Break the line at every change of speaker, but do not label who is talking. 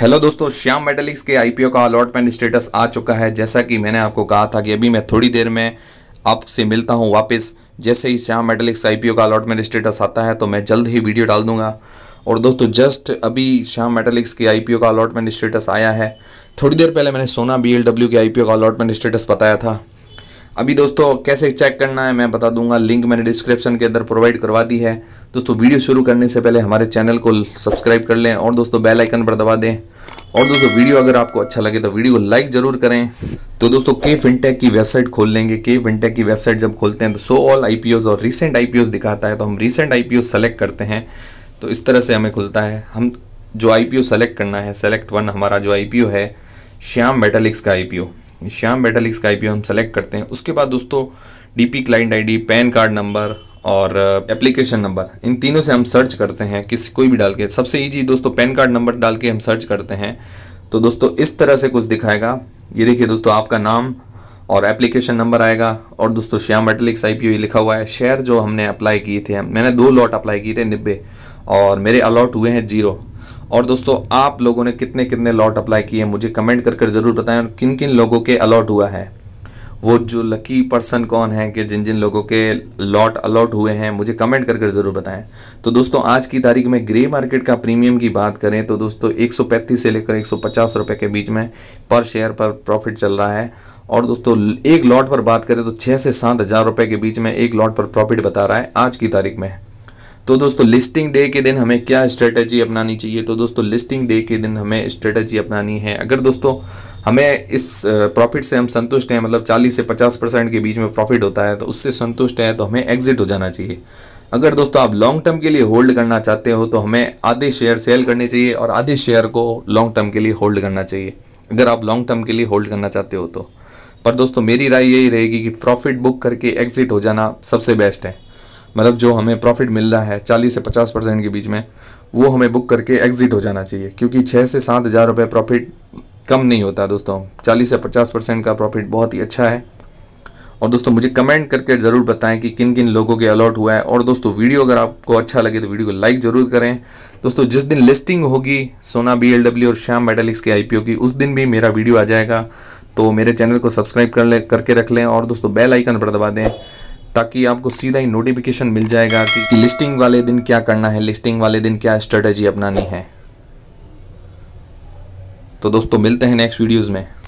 hello दोस्तों Shyam Metalics के IPO का अलॉटमेंट स्टेटस आ चुका है जैसा कि मैंने आपको कहा था कि अभी मैं थोड़ी देर में आपसे मिलता हूं वापस जैसे ही श्याम मेटेलिक्स आईपीओ का अलॉटमेंट स्टेटस आता है तो मैं जल्द ही वीडियो डाल दूंगा और दोस्तों जस्ट अभी श्याम मेटेलिक्स के आई का अलॉटमेंट स्टेटस आया है थोड़ी देर पहले मैंने सोना बी के आई का अलॉटमेंट स्टेटस बताया था अभी दोस्तों कैसे चेक करना है मैं बता दूंगा लिंक मैंने डिस्क्रिप्शन के अंदर प्रोवाइड करवा दी है दोस्तों वीडियो शुरू करने से पहले हमारे चैनल को सब्सक्राइब कर लें और दोस्तों बेल आइकन पर दबा दें और दोस्तों वीडियो अगर आपको अच्छा लगे तो वीडियो को लाइक जरूर करें तो दोस्तों के फिनटेक की वेबसाइट खोल लेंगे के फिनटेक की वेबसाइट जब खोलते हैं तो सो ऑल आई और रिसेंट आई दिखाता है तो हम रिसेंट आईपीओ सेलेक्ट करते हैं तो इस तरह से हमें खुलता है हम जो आईपीओ सेलेक्ट करना है सेलेक्ट वन हमारा जो आई है श्याम मेटालिक्स का आई श्याम मेटालिक्स का आई हम सेलेक्ट करते हैं उसके बाद दोस्तों DP client ID PAN card number और एप्लीकेशन uh, नंबर इन तीनों से हम सर्च करते हैं किसी कोई भी डाल के सबसे ईजी दोस्तों पैन कार्ड नंबर डाल के हम सर्च करते हैं तो दोस्तों इस तरह से कुछ दिखाएगा ये देखिए दोस्तों आपका नाम और एप्लीकेशन नंबर आएगा और दोस्तों श्याम मेटलिक्स आई लिखा हुआ है शेयर जो हमने अप्लाई किए थे मैंने दो लॉट अप्लाई किए थे निब्बे और मेरे अलॉट हुए हैं जीरो और दोस्तों आप लोगों ने कितने कितने लॉट अप्लाई किए मुझे कमेंट कर कर ज़रूर बताएं और किन किन लोगों के अलॉट हुआ है वो जो लकी पर्सन कौन है कि जिन जिन लोगों के लॉट अलॉट हुए हैं मुझे कमेंट करके ज़रूर बताएं तो दोस्तों आज की तारीख में ग्रे मार्केट का प्रीमियम की बात करें तो दोस्तों 135 से लेकर 150 रुपए के बीच में पर शेयर पर प्रॉफिट चल रहा है और दोस्तों एक लॉट पर बात करें तो छः से सात हज़ार रुपये के बीच में एक लॉट पर प्रॉफिट बता रहा है आज की तारीख में तो दोस्तों लिस्टिंग डे के दिन हमें क्या स्ट्रेटजी अपनानी चाहिए तो दोस्तों लिस्टिंग डे के दिन हमें स्ट्रेटजी अपनानी है अगर दोस्तों हमें इस प्रॉफिट से हम संतुष्ट हैं मतलब 40 से 50 परसेंट के बीच में प्रॉफिट होता है तो उससे संतुष्ट हैं तो हमें एग्जिट हो जाना चाहिए अगर दोस्तों आप लॉन्ग टर्म के लिए होल्ड करना चाहते हो तो हमें आधे शेयर सेल करने चाहिए और आधे शेयर को लॉन्ग टर्म के लिए होल्ड करना चाहिए अगर आप लॉन्ग टर्म के लिए होल्ड करना चाहते हो तो पर दोस्तों मेरी राय यही रहेगी कि प्रॉफिट बुक करके एग्जिट हो जाना सबसे बेस्ट है मतलब जो हमें प्रॉफिट मिल रहा है चालीस से पचास परसेंट के बीच में वो हमें बुक करके एग्ज़िट हो जाना चाहिए क्योंकि छः से सात हज़ार रुपये प्रॉफिट कम नहीं होता दोस्तों चालीस से पचास परसेंट का प्रॉफिट बहुत ही अच्छा है और दोस्तों मुझे कमेंट करके ज़रूर बताएं कि किन किन लोगों के अलॉट हुआ है और दोस्तों वीडियो अगर आपको अच्छा लगे तो वीडियो को लाइक ज़रूर करें दोस्तों जिस दिन लिस्टिंग होगी सोना बी और श्याम मेटेलिक्स के आई की उस दिन भी मेरा वीडियो आ जाएगा तो मेरे चैनल को सब्सक्राइब कर ले करके रख लें और दोस्तों बेल आइकन पर दबा दें ताकि आपको सीधा ही नोटिफिकेशन मिल जाएगा कि, कि लिस्टिंग वाले दिन क्या करना है लिस्टिंग वाले दिन क्या स्ट्रेटेजी अपनानी है तो दोस्तों मिलते हैं नेक्स्ट वीडियोज़ में